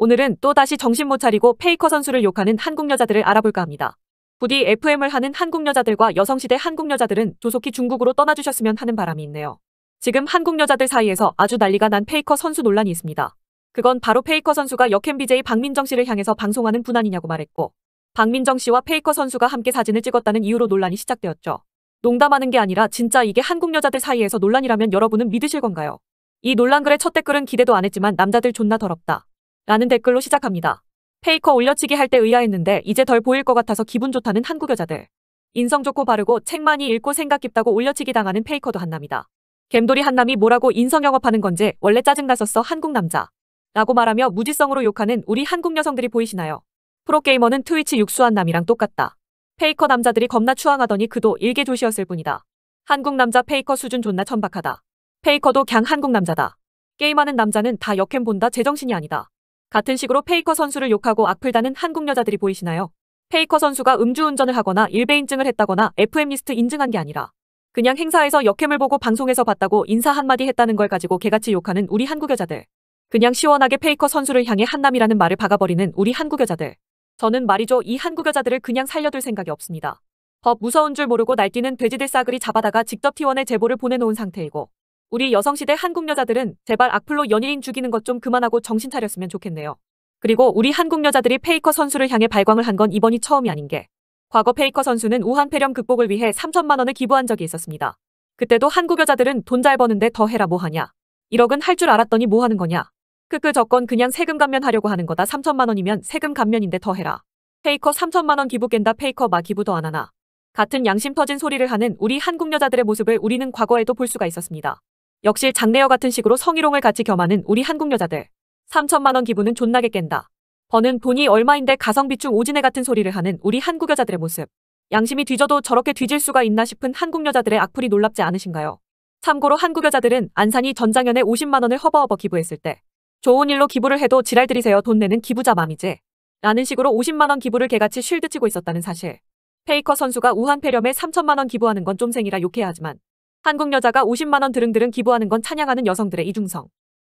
오늘은 또다시 정신 못 차리고 페이커 선수를 욕하는 한국 여자들을 알아볼까 합니다. 부디 FM을 하는 한국 여자들과 여성시대 한국 여자들은 조속히 중국으로 떠나주셨으면 하는 바람이 있네요. 지금 한국 여자들 사이에서 아주 난리가 난 페이커 선수 논란이 있습니다. 그건 바로 페이커 선수가 역행 BJ 박민정 씨를 향해서 방송하는 분아이냐고 말했고 박민정 씨와 페이커 선수가 함께 사진을 찍었다는 이유로 논란이 시작되었죠. 농담하는 게 아니라 진짜 이게 한국 여자들 사이에서 논란이라면 여러분은 믿으실 건가요? 이 논란글의 첫 댓글은 기대도 안 했지만 남자들 존나 더럽다. 라는 댓글로 시작합니다. 페이커 올려치기 할 때 의아했는데 이제 덜 보일 것 같아서 기분 좋다는 한국 여자들. 인성 좋고 바르고 책 많이 읽고 생각 깊다고 올려치기 당하는 페이커도 한남이다. 겜돌이 한남이 뭐라고 인성 영업하는 건지 원래 짜증났었어 한국 남자. 라고 말하며 무지성으로 욕하는 우리 한국 여성들이 보이시나요? 프로게이머는 트위치 육수한 남이랑 똑같다. 페이커 남자들이 겁나 추앙하더니 그도 일개조시였을 뿐이다. 한국 남자 페이커 수준 존나 천박하다. 페이커도 걍 한국 남자다. 게임하는 남자는 다 역행 본다 제정신이 아니다. 같은 식으로 페이커 선수를 욕하고 악플 다는 한국 여자들이 보이시나요? 페이커 선수가 음주운전을 하거나 일베인증을 했다거나 FM리스트 인증한 게 아니라 그냥 행사에서 역캠을 보고 방송에서 봤다고 인사 한마디 했다는 걸 가지고 개같이 욕하는 우리 한국 여자들. 그냥 시원하게 페이커 선수를 향해 한남이라는 말을 박아버리는 우리 한국 여자들. 저는 말이죠 이 한국 여자들을 그냥 살려둘 생각이 없습니다. 법 무서운 줄 모르고 날뛰는 돼지들 싸그리 잡아다가 직접 T1에 제보를 보내놓은 상태이고 우리 여성시대 한국 여자들은 제발 악플로 연예인 죽이는 것 좀 그만하고 정신 차렸으면 좋겠네요. 그리고 우리 한국 여자들이 페이커 선수를 향해 발광을 한 건 이번이 처음이 아닌 게 과거 페이커 선수는 우한 폐렴 극복을 위해 3천만 원을 기부한 적이 있었습니다. 그때도 한국 여자들은 돈 잘 버는데 더 해라 뭐 하냐. 1억은 할 줄 알았더니 뭐 하는 거냐. 크크 그, 그 저건 그냥 세금 감면하려고 하는 거다 3천만 원이면 세금 감면인데 더 해라. 페이커 3천만 원 기부 깬다 페이커 마 기부 도안 하나. 같은 양심 터진 소리를 하는 우리 한국 여자들의 모습을 우리는 과거에도 볼 수가 있었습니다. 역시 장래여 같은 식으로 성희롱을 같이 겸하는 우리 한국 여자들. 3천만 원기부는 존나게 깬다. 버는 돈이 얼마인데 가성비충 오진애 같은 소리를 하는 우리 한국 여자들의 모습. 양심이 뒤져도 저렇게 뒤질 수가 있나 싶은 한국 여자들의 악플이 놀랍지 않으신가요? 참고로 한국 여자들은 안산이 전장현에 50만 원을 허버허버 기부했을 때 좋은 일로 기부를 해도 지랄들이세요 돈 내는 기부자 맘이지 라는 식으로 50만 원 기부를 개같이 쉴드치고 있었다는 사실. 페이커 선수가 우한 폐렴에 3천만 원 기부하는 건 좀 생이라 욕해야 하지만 한국 여자가 50만원 드릉드릉 기부하는 건 찬양하는 여성들의 이중성.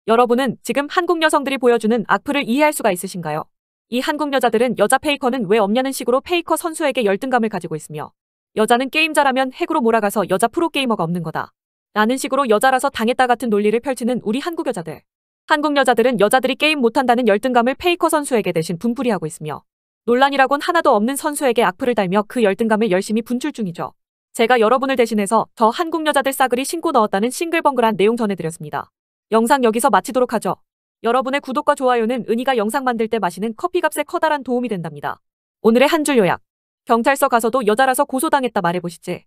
여러분은 지금 한국 여성들이 보여주는 악플을 이해할 수가 있으신가요? 이 한국 여자들은 여자 페이커는 왜 없냐는 식으로 페이커 선수에게 열등감을 가지고 있으며 여자는 게임자라면 핵으로 몰아가서 여자 프로게이머가 없는 거다. 라는 식으로 여자라서 당했다 같은 논리를 펼치는 우리 한국 여자들. 한국 여자들은 여자들이 게임 못한다는 열등감을 페이커 선수에게 대신 분풀이하고 있으며 논란이라곤 하나도 없는 선수에게 악플을 달며 그 열등감을 열심히 분출 중이죠. 제가 여러분을 대신해서 저 한국 여자들 싸그리 신고 넣었다는 싱글벙글한 내용 전해드렸습니다. 영상 여기서 마치도록 하죠. 여러분의 구독과 좋아요는 은희가 영상 만들 때 마시는 커피값에 커다란 도움이 된답니다. 오늘의 한 줄 요약. 경찰서 가서도 여자라서 고소당했다 말해보시지.